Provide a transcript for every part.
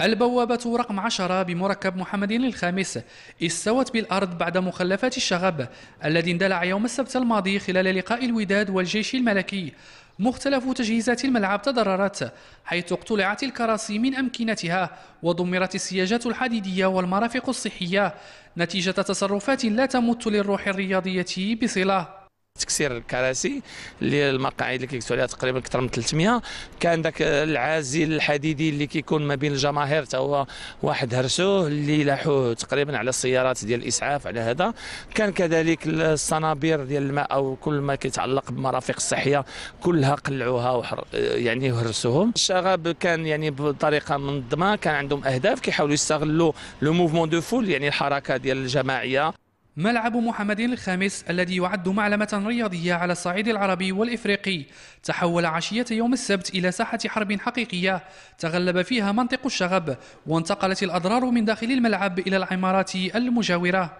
البوابة رقم 10 بمركب محمد الخامس استوت بالأرض بعد مخلفات الشغب الذي اندلع يوم السبت الماضي خلال لقاء الوداد والجيش الملكي مختلف تجهيزات الملعب تضررت حيث اقتلعت الكراسي من أمكنتها ودمرت السياجات الحديدية والمرافق الصحية نتيجة تصرفات لا تمت للروح الرياضية بصلة تكسير الكراسي اللي المقاعد اللي كيكتبوا عليها تقريبا اكثر من 300 كان ذاك العازل الحديدي اللي كيكون ما بين الجماهير حتى هو واحد هرسوه اللي لاحوه تقريبا على السيارات ديال الاسعاف على هذا كان كذلك الصنابير ديال الماء او كل ما كيتعلق بالمرافق الصحيه كلها قلعوها وحر يعني هرسوهم الشغب كان يعني بطريقه منظمه كان عندهم اهداف كيحاولوا يستغلوا لو موفمون دو فول يعني الحركه ديال الجماعيه ملعب محمد الخامس الذي يعد معلمة رياضية على الصعيد العربي والإفريقي تحول عشية يوم السبت إلى ساحة حرب حقيقية تغلب فيها منطق الشغب وانتقلت الأضرار من داخل الملعب إلى العمارات المجاورة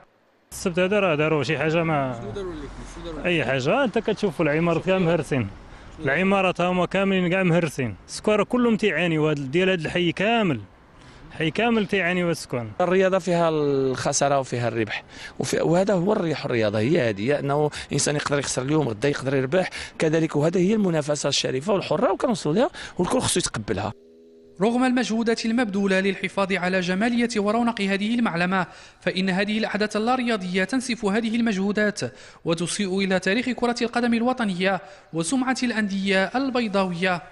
السبت هذا راه داروا شي حاجه ما اي حاجه انت كتشوف العمارات كاع مهرسين العمارات هما كاملين كاع مهرسين السكوار كلهم تيعانيوا ديال هذا الحي كامل كامل تيعاني وسكون الرياضة فيها الخسارة وفيها الربح وفي وهذا هو الريح الرياضة هي هذه أنه الإنسان يقدر يخسر اليوم غدا يقدر يربح كذلك وهذا هي المنافسة الشريفة والحرة وكنوصلوا لها والكل خصو يتقبلها رغم المجهودات المبذولة للحفاظ على جمالية ورونق هذه المعلمة فإن هذه الأحداث اللارياضية تنسف هذه المجهودات وتسيء إلى تاريخ كرة القدم الوطنية وسمعة الأندية البيضاوية